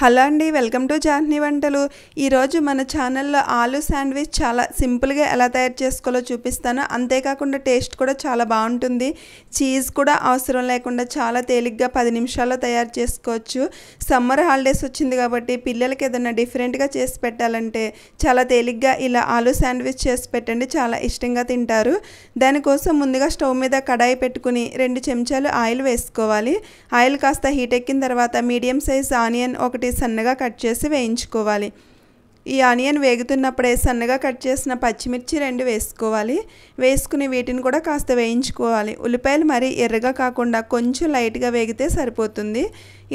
hello అండి welcome to జాహ్ని వంటలు ఈరోజు మన ఛానల్లో ఆలు శాండ్విచ్ చాలా సింపుల్గా ఎలా తయారు చేసుకోవాలో చూపిస్తాను అంతేకాకుండా టేస్ట్ కూడా చాలా బాగుంటుంది చీజ్ కూడా అవసరం లేకుండా చాలా తేలిగ్గా పది నిమిషాల్లో తయారు చేసుకోవచ్చు సమ్మర్ హాలిడేస్ వచ్చింది కాబట్టి పిల్లలకి ఏదైనా డిఫరెంట్గా చేసి పెట్టాలంటే చాలా తేలిగ్గా ఇలా ఆలు శాండ్విచ్ చేసి పెట్టండి చాలా ఇష్టంగా తింటారు దానికోసం ముందుగా స్టవ్ మీద కడాయి పెట్టుకుని రెండు చెంచాలు ఆయిల్ వేసుకోవాలి ఆయిల్ కాస్త హీట్ ఎక్కిన తర్వాత మీడియం సైజ్ ఆనియన్ ఒకటి ఒకటి సన్నగా కట్ చేసి వేయించుకోవాలి ఈ ఆనియన్ వేగుతున్నప్పుడే సన్నగా కట్ చేసిన పచ్చిమిర్చి రెండు వేసుకోవాలి వేసుకుని వీటిని కూడా కాస్త వేయించుకోవాలి ఉల్లిపాయలు మరీ ఎర్రగా కాకుండా కొంచెం లైట్గా వేగితే సరిపోతుంది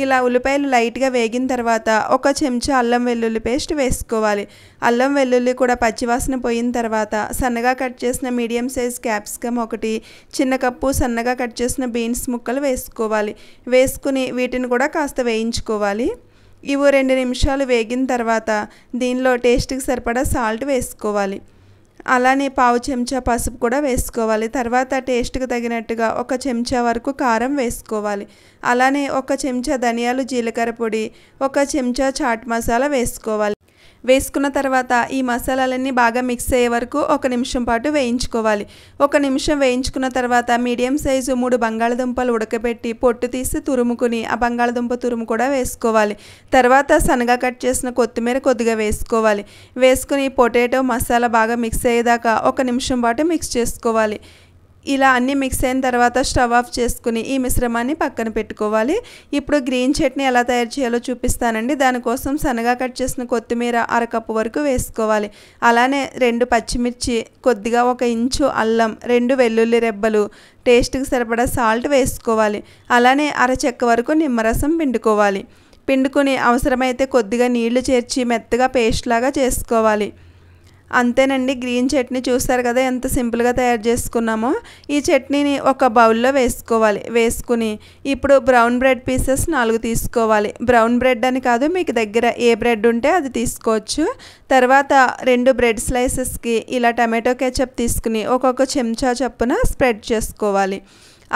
ఇలా ఉల్లిపాయలు లైట్గా వేగిన తర్వాత ఒక చెంచా అల్లం వెల్లుల్లి పేస్ట్ వేసుకోవాలి అల్లం వెల్లుల్లి కూడా పచ్చివాసన పోయిన తర్వాత సన్నగా కట్ చేసిన మీడియం సైజ్ క్యాప్సికమ్ ఒకటి చిన్న కప్పు సన్నగా కట్ చేసిన బీన్స్ ముక్కలు వేసుకోవాలి వేసుకుని వీటిని కూడా కాస్త వేయించుకోవాలి ఇవి రెండు నిమిషాలు వేగిన తర్వాత దీనిలో టేస్ట్కి సరిపడా సాల్ట్ వేసుకోవాలి అలానే పావు చెంచా పసుపు కూడా వేసుకోవాలి తర్వాత టేస్ట్కి తగినట్టుగా ఒక చెంచా వరకు కారం వేసుకోవాలి అలానే ఒక చెంచా ధనియాలు జీలకర్ర పొడి ఒక చెంచా చాట్ మసాలా వేసుకోవాలి వేసుకున్న తర్వాత ఈ మసాలాలన్నీ బాగా మిక్స్ అయ్యే వరకు ఒక నిమిషం పాటు వేయించుకోవాలి ఒక నిమిషం వేయించుకున్న తర్వాత మీడియం సైజు మూడు బంగాళదుంపలు ఉడకబెట్టి పొట్టు తీసి తురుముకుని ఆ బంగాళదుంప తురుము కూడా వేసుకోవాలి తర్వాత సన్నగా కట్ చేసిన కొత్తిమీర కొద్దిగా వేసుకోవాలి వేసుకుని పొటాటో మసాలా బాగా మిక్స్ అయ్యేదాకా ఒక నిమిషం పాటు మిక్స్ చేసుకోవాలి ఇలా అన్నీ మిక్స్ అయిన తర్వాత స్టవ్ ఆఫ్ చేసుకుని ఈ మిశ్రమాన్ని పక్కన పెట్టుకోవాలి ఇప్పుడు గ్రీన్ చట్నీ ఎలా తయారు చేయాలో చూపిస్తానండి దానికోసం సన్నగా కట్ చేసిన కొత్తిమీర అరకప్పు వరకు వేసుకోవాలి అలానే రెండు పచ్చిమిర్చి కొద్దిగా ఒక ఇంచు అల్లం రెండు వెల్లుల్లి రెబ్బలు టేస్ట్కి సరిపడా సాల్ట్ వేసుకోవాలి అలానే అరచెక్క వరకు నిమ్మరసం పిండుకోవాలి పిండుకుని అవసరమైతే కొద్దిగా నీళ్లు చేర్చి మెత్తగా పేస్ట్ లాగా చేసుకోవాలి అంతేనండి గ్రీన్ చట్నీ చూస్తారు కదా ఎంత సింపుల్గా తయారు చేసుకున్నామో ఈ చట్నీని ఒక బౌల్లో వేసుకోవాలి వేసుకుని ఇప్పుడు బ్రౌన్ బ్రెడ్ పీసెస్ నాలుగు తీసుకోవాలి బ్రౌన్ బ్రెడ్ అని కాదు మీకు దగ్గర ఏ బ్రెడ్ ఉంటే అది తీసుకోవచ్చు తర్వాత రెండు బ్రెడ్ స్లైసెస్కి ఇలా టమాటో కెచప్ తీసుకుని ఒక్కొక్క చెంచా చప్పున స్ప్రెడ్ చేసుకోవాలి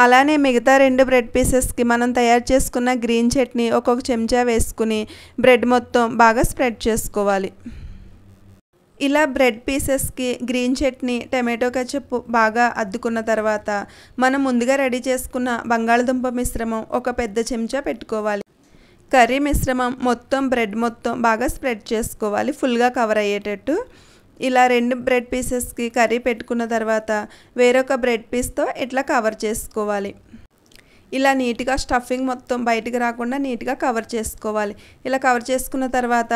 అలానే మిగతా రెండు బ్రెడ్ పీసెస్కి మనం తయారు చేసుకున్న గ్రీన్ చట్నీ ఒక్కొక్క చెంచా వేసుకుని బ్రెడ్ మొత్తం బాగా స్ప్రెడ్ చేసుకోవాలి ఇలా బ్రెడ్ పీసెస్కి గ్రీన్ చట్నీ టమాటో కచ్చప్ బాగా అద్దుకున్న తర్వాత మనం ముందుగా రెడీ చేసుకున్న బంగాళదుంప మిశ్రమం ఒక పెద్ద చెంచా పెట్టుకోవాలి కర్రీ మిశ్రమం మొత్తం బ్రెడ్ మొత్తం బాగా స్ప్రెడ్ చేసుకోవాలి ఫుల్గా కవర్ అయ్యేటట్టు ఇలా రెండు బ్రెడ్ పీసెస్కి కర్రీ పెట్టుకున్న తర్వాత వేరొక బ్రెడ్ పీస్తో ఇట్లా కవర్ చేసుకోవాలి ఇలా నీట్గా స్టఫింగ్ మొత్తం బయటకు రాకుండా నీట్గా కవర్ చేసుకోవాలి ఇలా కవర్ చేసుకున్న తర్వాత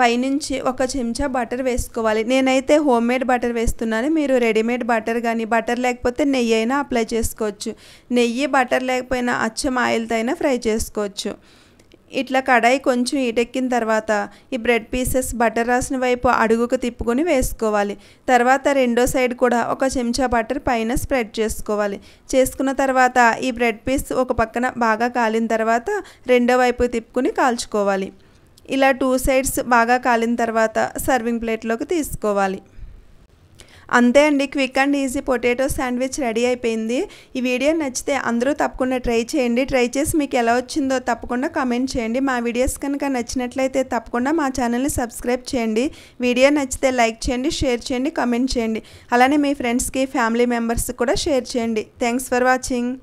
పైనుంచి ఒక చెంచా బటర్ వేసుకోవాలి నేనైతే హోమ్ మేడ్ బటర్ వేస్తున్నాను మీరు రెడీమేడ్ బటర్ కానీ బటర్ లేకపోతే నెయ్యి అయినా అప్లై చేసుకోవచ్చు నెయ్యి బటర్ లేకపోయినా అచ్చం ఆయిల్తో అయినా ఫ్రై చేసుకోవచ్చు ఇట్లా కడాయి కొంచెం ఈటెక్కిన తర్వాత ఈ బ్రెడ్ పీసెస్ బటర్ రాసిన వైపు అడుగుకు తిప్పుకొని వేసుకోవాలి తర్వాత రెండో సైడ్ కూడా ఒక చెంచా బటర్ పైన స్ప్రెడ్ చేసుకోవాలి చేసుకున్న తర్వాత ఈ బ్రెడ్ పీస్ ఒక పక్కన బాగా కాలిన తర్వాత రెండో వైపు తిప్పుకొని కాల్చుకోవాలి ఇలా టూ సైడ్స్ బాగా కాలిన తర్వాత సర్వింగ్ ప్లేట్లోకి తీసుకోవాలి అంతే అండి quick and easy potato sandwich ready అయిపోయింది ఈ వీడియో నచ్చితే అందరూ తప్పకుండా ట్రై చేయండి ట్రై చేసి మీకు ఎలా వచ్చిందో తప్పకుండా కామెంట్ చేయండి మా వీడియోస్ కనుక నచ్చినట్లయితే తప్పకుండా మా ఛానల్ని సబ్స్క్రైబ్ చేయండి వీడియో నచ్చితే లైక్ చేయండి షేర్ చేయండి కమెంట్ చేయండి అలానే మీ ఫ్రెండ్స్కి ఫ్యామిలీ మెంబర్స్కి కూడా షేర్ చేయండి థ్యాంక్స్ ఫర్ వాచింగ్